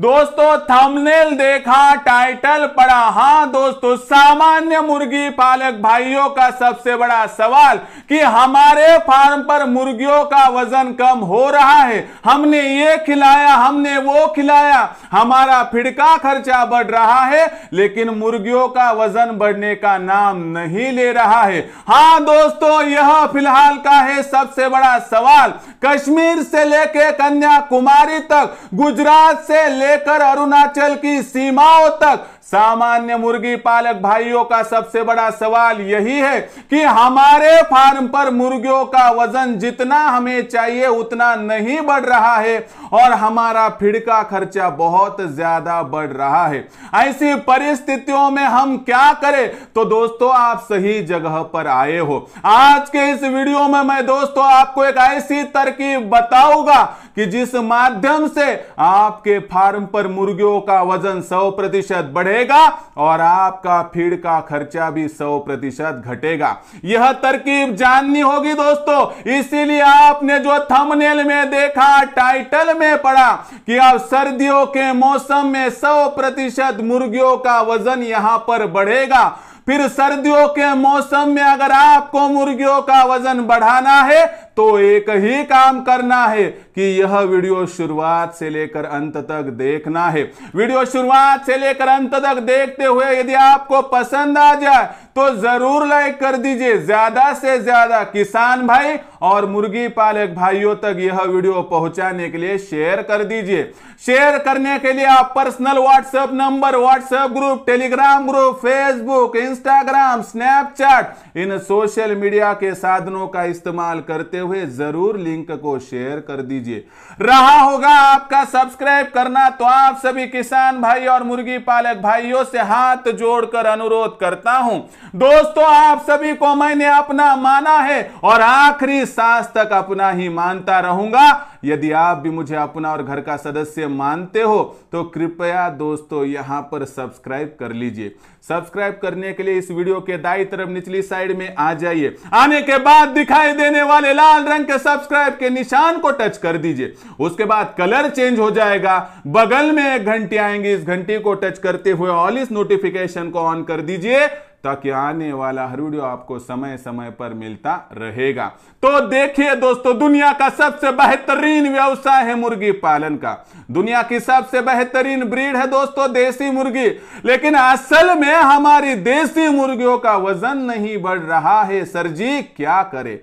दोस्तों थंबनेल देखा टाइटल पढ़ा हाँ दोस्तों सामान्य मुर्गी पालक भाइयों का सबसे बड़ा सवाल कि हमारे फार्म पर मुर्गियों का वजन कम हो रहा है हमने ये खिलाया हमने वो खिलाया हमारा फिड़का खर्चा बढ़ रहा है लेकिन मुर्गियों का वजन बढ़ने का नाम नहीं ले रहा है हाँ दोस्तों यह फिलहाल का है सबसे बड़ा सवाल कश्मीर से लेकर कन्याकुमारी तक गुजरात से लेकर अरुणाचल की सीमाओं तक सामान्य मुर्गी पालक भाइयों का सबसे बड़ा सवाल यही है कि हमारे फार्म पर मुर्गियों का वजन जितना हमें चाहिए उतना नहीं बढ़ रहा है और हमारा फिड़का खर्चा बहुत ज्यादा बढ़ रहा है ऐसी परिस्थितियों में हम क्या करें तो दोस्तों आप सही जगह पर आए हो आज के इस वीडियो में मैं दोस्तों आपको एक ऐसी तरकीब बताऊंगा कि जिस माध्यम से आपके फार्म पर मुर्गियों का वजन 100 प्रतिशत बढ़ेगा और आपका फीड का खर्चा भी 100 प्रतिशत घटेगा यह तरकीब जाननी होगी दोस्तों इसीलिए आपने जो थंबनेल में देखा टाइटल में पढ़ा कि आप सर्दियों के मौसम में सौ प्रतिशत मुर्गियों का वजन यहां पर बढ़ेगा फिर सर्दियों के मौसम में अगर आपको मुर्गियों का वजन बढ़ाना है तो एक ही काम करना है कि यह वीडियो शुरुआत से लेकर अंत तक देखना है वीडियो शुरुआत से लेकर अंत तक देखते हुए यदि आपको पसंद आ जाए तो जरूर लाइक कर दीजिए ज्यादा से ज्यादा किसान भाई और मुर्गी पालक भाइयों तक यह वीडियो पहुंचाने के लिए शेयर कर दीजिए शेयर करने के लिए आप personal WhatsApp number WhatsApp group Telegram group Facebook Instagram Snapchat इन सोशल मीडिया के साधनों का इस्तेमाल करते हुए जरूर लिंक को शेयर कर दीजिए रहा होगा आपका सब्सक्राइब करना तो आप सभी किसान भाई और मुर्गी पालक भाइयों से हाथ जोड़कर अनुरोध करता हूं दोस्तों आप सभी को मैंने अपना माना है और आखिरी सांस तक अपना ही मानता रहूंगा यदि आप भी मुझे अपना और घर का सदस्य मानते हो तो कृपया दोस्तों यहां पर सब्सक्राइब कर लीजिए सब्सक्राइब करने के लिए इस वीडियो के दाई तरफ निचली साइड में आ जाइए आने के बाद दिखाई देने वाले लाल रंग के सब्सक्राइब के निशान को टच कर दीजिए उसके बाद कलर चेंज हो जाएगा बगल में एक घंटी आएंगी इस घंटी को टच करते हुए ऑल इस नोटिफिकेशन को ऑन कर दीजिए ताकि आने वाला हर वीडियो आपको समय समय पर मिलता रहेगा तो देखिए दोस्तों दुनिया का सबसे बेहतरीन व्यवसाय है मुर्गी पालन का दुनिया की सबसे बेहतरीन ब्रीड है दोस्तों देसी मुर्गी लेकिन असल में हमारी देसी मुर्गियों का वजन नहीं बढ़ रहा है सर जी क्या करे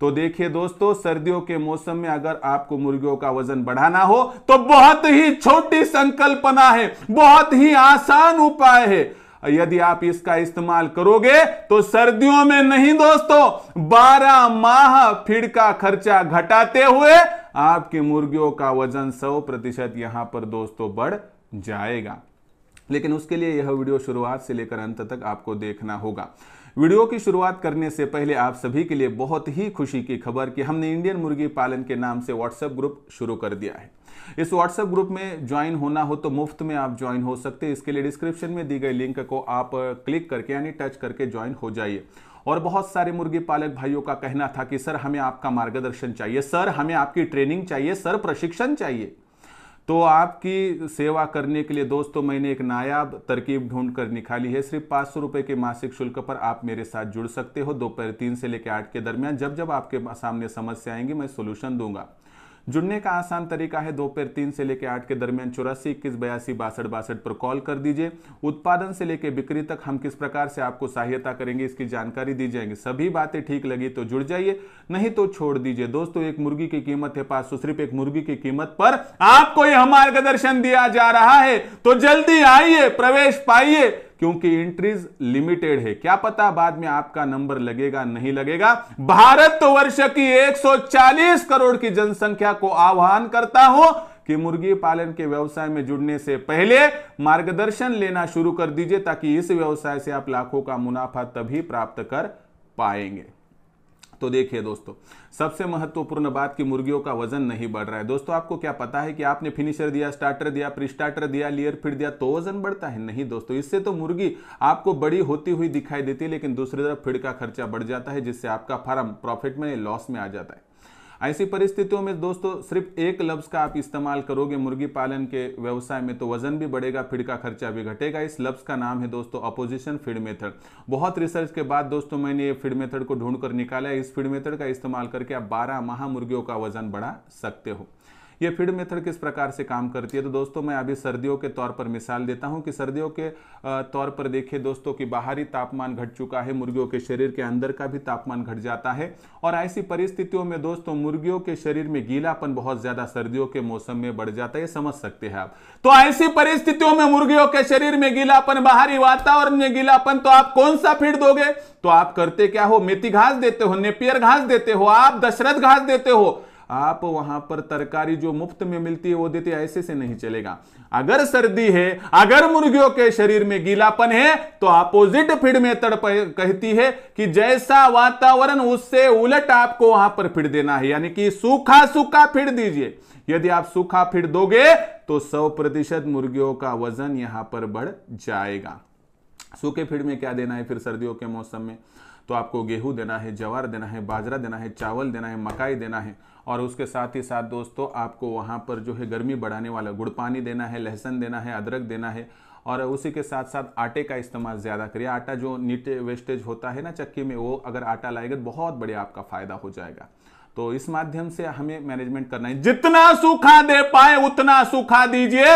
तो देखिए दोस्तों सर्दियों के मौसम में अगर आपको मुर्गियों का वजन बढ़ाना हो तो बहुत ही छोटी संकल्पना है बहुत ही आसान उपाय है यदि आप इसका इस्तेमाल करोगे तो सर्दियों में नहीं दोस्तों 12 माह फीड का खर्चा घटाते हुए आपकी मुर्गियों का वजन 100 प्रतिशत यहां पर दोस्तों बढ़ जाएगा लेकिन उसके लिए यह वीडियो शुरुआत से लेकर अंत तक आपको देखना होगा वीडियो की शुरुआत करने से पहले आप सभी के लिए बहुत ही खुशी की खबर कि हमने इंडियन मुर्गी पालन के नाम से व्हाट्सएप ग्रुप शुरू कर दिया है इस व्हाट्सएप ग्रुप में ज्वाइन होना हो तो मुफ्त में आप ज्वाइन हो सकते हैं इसके लिए डिस्क्रिप्शन में दी गई लिंक को आप क्लिक करके यानी टच करके ज्वाइन हो जाइए और बहुत सारे मुर्गी पालक भाइयों का कहना था कि सर हमें आपका मार्गदर्शन चाहिए सर हमें आपकी ट्रेनिंग चाहिए सर प्रशिक्षण चाहिए तो आपकी सेवा करने के लिए दोस्तों मैंने एक नायाब तरकीब ढूंढ कर निकाली है सिर्फ पाँच सौ रुपये के मासिक शुल्क पर आप मेरे साथ जुड़ सकते हो दोपहर तीन से लेकर आठ के दरमियान जब जब आपके सामने समस्या आएंगी मैं सोल्यूशन दूंगा जुड़ने का आसान तरीका है दोपहर तीन से लेकर आठ के दरमियान चौरासी इक्कीस बयासी बासठ बासठ पर कॉल कर दीजिए उत्पादन से लेकर बिक्री तक हम किस प्रकार से आपको सहायता करेंगे इसकी जानकारी दी जाएंगी सभी बातें ठीक लगी तो जुड़ जाइए नहीं तो छोड़ दीजिए दोस्तों एक मुर्गी की कीमत है पांच सौ सिर्फ एक मुर्गी की कीमत पर आपको यह मार्गदर्शन दिया जा रहा है तो जल्दी आइए प्रवेश पाइए क्योंकि एंट्रीज लिमिटेड है क्या पता बाद में आपका नंबर लगेगा नहीं लगेगा भारत तो वर्ष की 140 करोड़ की जनसंख्या को आह्वान करता हूं कि मुर्गी पालन के व्यवसाय में जुड़ने से पहले मार्गदर्शन लेना शुरू कर दीजिए ताकि इस व्यवसाय से आप लाखों का मुनाफा तभी प्राप्त कर पाएंगे तो देखिए दोस्तों सबसे महत्वपूर्ण बात कि मुर्गियों का वजन नहीं बढ़ रहा है दोस्तों आपको क्या पता है कि आपने फिनिशर दिया स्टार्टर दिया प्री स्टार्टर दिया लेयर फिट दिया तो वजन बढ़ता है नहीं दोस्तों इससे तो मुर्गी आपको बड़ी होती हुई दिखाई देती है लेकिन दूसरी तरफ फिड का खर्चा बढ़ जाता है जिससे आपका फार्म प्रॉफिट में लॉस में आ जाता है ऐसी परिस्थितियों में दोस्तों सिर्फ एक लफ्ज़ का आप इस्तेमाल करोगे मुर्गी पालन के व्यवसाय में तो वजन भी बढ़ेगा फीड का खर्चा भी घटेगा इस लफ्ज़ का नाम है दोस्तों अपोजिशन फीड मेथड बहुत रिसर्च के बाद दोस्तों मैंने ये फीड मेथड को ढूंढ कर निकाला है इस फीड मेथड का इस्तेमाल करके आप बारह माह मुर्गियों का वजन बढ़ा सकते हो ये फीड मेथड किस प्रकार से काम करती है तो दोस्तों मैं अभी सर्दियों के तौर पर मिसाल देता हूँ कि सर्दियों के तौर पर देखिए दोस्तों कि बाहरी तापमान घट चुका है मुर्गियों के शरीर के अंदर का भी तापमान घट जाता है और ऐसी परिस्थितियों में दोस्तों मुर्गियों के शरीर में गीलापन बहुत ज्यादा सर्दियों के मौसम में बढ़ जाता है समझ सकते हैं आप तो ऐसी परिस्थितियों में मुर्गियों के शरीर में गीलापन बाहरी वातावरण में गीलापन तो आप कौन सा फीड दोगे तो आप करते क्या हो मेथी घास देते हो नेपियर घास देते हो आप दशरथ घास देते हो आप वहां पर तरकारी जो मुफ्त में मिलती है वो देते ऐसे से नहीं चलेगा अगर सर्दी है अगर मुर्गियों के शरीर में गीलापन है तो अपोजिट फीड मेथड कहती है कि जैसा वातावरण उससे उलट आपको वहां पर फिर देना है यानी कि सूखा सूखा फिर दीजिए यदि आप सूखा फिर दोगे तो सौ प्रतिशत मुर्गियों का वजन यहां पर बढ़ जाएगा सूखे फीड में क्या देना है फिर सर्दियों के मौसम में तो आपको गेहूं देना है जवार देना है बाजरा देना है चावल देना है मकाई देना है और उसके साथ ही साथ दोस्तों आपको वहाँ पर जो है गर्मी बढ़ाने वाला गुड़ पानी देना है लहसुन देना है अदरक देना है और उसी के साथ साथ आटे का इस्तेमाल ज़्यादा करिए आटा जो नीट वेस्टेज होता है ना चक्की में वो अगर आटा लाएगा तो बहुत बढ़िया आपका फ़ायदा हो जाएगा तो इस माध्यम से हमें मैनेजमेंट करना है जितना सूखा दे पाए उतना सूखा दीजिए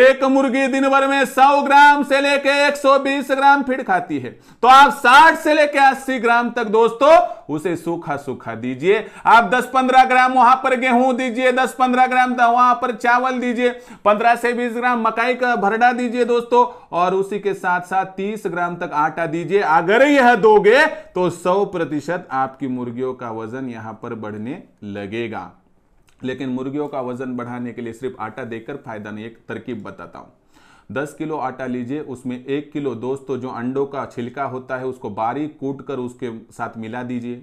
एक मुर्गी दिन भर में 100 ग्राम से लेके 120 ग्राम फीड खाती है तो आप 60 से लेके 80 ग्राम तक दोस्तों उसे सूखा सूखा दीजिए आप 10-15 ग्राम वहां पर गेहूं दीजिए 10-15 ग्राम वहां पर चावल दीजिए 15 से 20 ग्राम मकाई का भरडा दीजिए दोस्तों और उसी के साथ साथ 30 ग्राम तक आटा दीजिए अगर यह दोगे तो 100 प्रतिशत आपकी मुर्गियों का वजन यहां पर बढ़ने लगेगा लेकिन मुर्गियों का वजन बढ़ाने के लिए सिर्फ आटा देकर फायदा नहीं एक तरकीब बताता हूं दस किलो आटा लीजिए उसमें एक किलो दोस्तों जो अंडों का छिलका होता है उसको बारीक कूट कर उसके साथ मिला दीजिए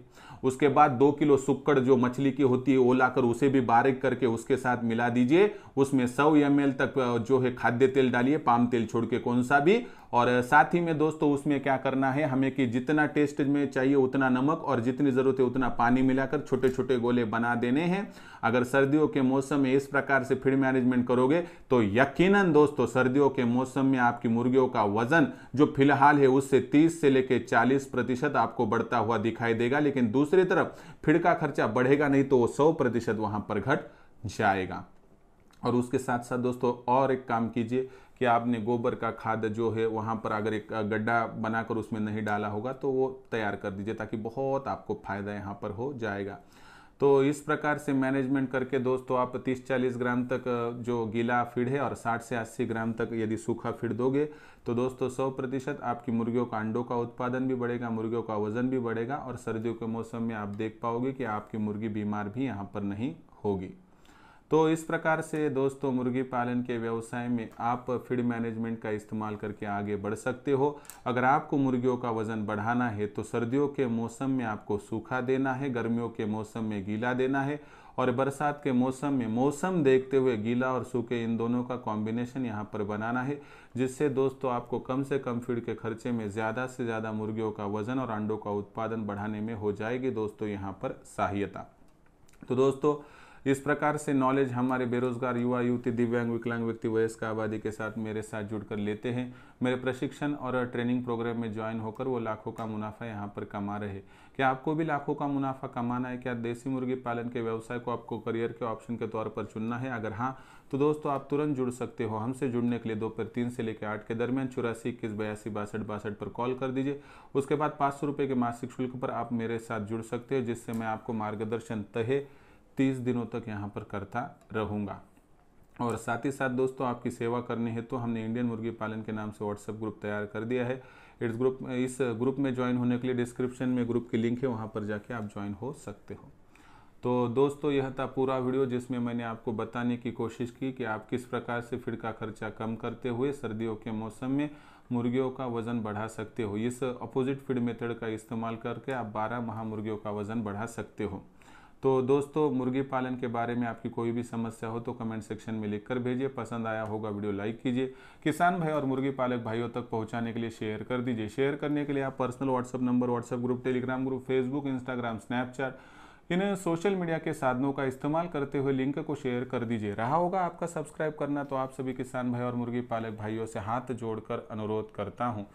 उसके बाद दो किलो सुक्कड़ जो मछली की होती है वो लाकर उसे भी बारीक करके उसके साथ मिला दीजिए उसमें सौ एम तक जो है खाद्य तेल डालिए पाम तेल छोड़ के कौन सा भी और साथ ही में दोस्तों उसमें क्या करना है हमें कि जितना टेस्ट में चाहिए उतना नमक और जितनी ज़रूरत है उतना पानी मिलाकर छोटे छोटे गोले बना देने हैं अगर सर्दियों के मौसम में इस प्रकार से फीड मैनेजमेंट करोगे तो यकीनन दोस्तों सर्दियों के मौसम में आपकी मुर्गियों का वजन जो फिलहाल है उससे तीस से लेकर चालीस प्रतिशत आपको बढ़ता हुआ दिखाई देगा लेकिन दूसरी तरफ फीड का खर्चा बढ़ेगा नहीं तो वो सौ प्रतिशत वहां पर घट जाएगा और उसके साथ साथ दोस्तों और एक काम कीजिए कि आपने गोबर का खाद जो है वहाँ पर अगर एक गड्ढा बनाकर उसमें नहीं डाला होगा तो वो तैयार कर दीजिए ताकि बहुत आपको फायदा यहाँ पर हो जाएगा तो इस प्रकार से मैनेजमेंट करके दोस्तों आप 30-40 ग्राम तक जो गीला फीड है और 60 से 80 ग्राम तक यदि सूखा फीड दोगे तो दोस्तों सौ प्रतिशत आपकी मुर्गियों का अंडों का उत्पादन भी बढ़ेगा मुर्गियों का वजन भी बढ़ेगा और सर्दियों के मौसम में आप देख पाओगे कि आपकी मुर्गी बीमार भी यहाँ पर नहीं होगी तो इस प्रकार से दोस्तों मुर्गी पालन के व्यवसाय में आप फीड मैनेजमेंट का इस्तेमाल करके आगे बढ़ सकते हो अगर आपको मुर्गियों का वजन बढ़ाना है तो सर्दियों के मौसम में आपको सूखा देना है गर्मियों के मौसम में गीला देना है और बरसात के मौसम में मौसम देखते हुए गीला और सूखे इन दोनों का कॉम्बिनेशन यहाँ पर बनाना है जिससे दोस्तों आपको कम से कम फीड के खर्चे में ज़्यादा से ज़्यादा मुर्गियों का वजन और अंडों का उत्पादन बढ़ाने में हो जाएगी दोस्तों यहाँ पर सहायता तो दोस्तों इस प्रकार से नॉलेज हमारे बेरोजगार युवा युवती दिव्यांग विकलांग व्यक्ति वयस्क आबादी के साथ मेरे साथ जुड़कर लेते हैं मेरे प्रशिक्षण और ट्रेनिंग प्रोग्राम में ज्वाइन होकर वो लाखों का मुनाफा यहाँ पर कमा रहे क्या आपको भी लाखों का मुनाफा कमाना है क्या देसी मुर्गी पालन के व्यवसाय को आपको करियर के ऑप्शन के तौर पर चुनना है अगर हाँ तो दोस्तों आप तुरंत जुड़ सकते हो हमसे जुड़ने के लिए दोपहर तीन से लेकर आठ के दरमियान चौरासी इक्कीस बयासी बासठ बासठ पर कॉल कर दीजिए उसके बाद पाँच सौ रुपये के मासिक शुल्क पर आप मेरे साथ जुड़ सकते हो जिससे मैं आपको मार्गदर्शन तहे तीस दिनों तक यहाँ पर करता रहूँगा और साथ ही साथ दोस्तों आपकी सेवा करनी है तो हमने इंडियन मुर्गी पालन के नाम से व्हाट्सअप ग्रुप तैयार कर दिया है इस ग्रुप इस ग्रुप में ज्वाइन होने के लिए डिस्क्रिप्शन में ग्रुप की लिंक है वहाँ पर जाके आप ज्वाइन हो सकते हो तो दोस्तों यह था पूरा वीडियो जिसमें मैंने आपको बताने की कोशिश की कि आप किस प्रकार से फीड का खर्चा कम करते हुए सर्दियों के मौसम में मुर्गियों का वज़न बढ़ा सकते हो इस अपोजिट फीड मेथड का इस्तेमाल करके आप 12 माह मुर्गियों का वज़न बढ़ा सकते हो तो दोस्तों मुर्गी पालन के बारे में आपकी कोई भी समस्या हो तो कमेंट सेक्शन में लिखकर भेजिए पसंद आया होगा वीडियो लाइक कीजिए किसान भाई और मुर्गी पालक भाइयों तक पहुंचाने के लिए शेयर कर दीजिए शेयर करने के लिए आप personal WhatsApp number WhatsApp group Telegram group Facebook Instagram Snapchat इन सोशल मीडिया के साधनों का इस्तेमाल करते हुए लिंक को शेयर कर दीजिए रहा होगा आपका सब्सक्राइब करना तो आप सभी किसान भाई और मुर्गी पालक भाइयों से हाथ जोड़कर अनुरोध करता हूँ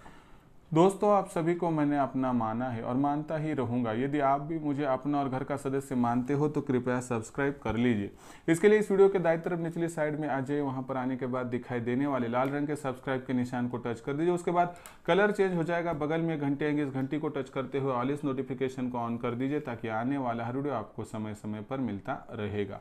दोस्तों आप सभी को मैंने अपना माना है और मानता ही रहूंगा यदि आप भी मुझे अपना और घर का सदस्य मानते हो तो कृपया सब्सक्राइब कर लीजिए इसके लिए इस वीडियो के दाई तरफ निचली साइड में आ जाइए वहां पर आने के बाद दिखाई देने वाले लाल रंग के सब्सक्राइब के निशान को टच कर दीजिए उसके बाद कलर चेंज हो जाएगा बगल में घंटे आएंगे इस घंटी को टच करते हुए ऑल इस नोटिफिकेशन को ऑन कर दीजिए ताकि आने वाला हर वीडियो आपको समय समय पर मिलता रहेगा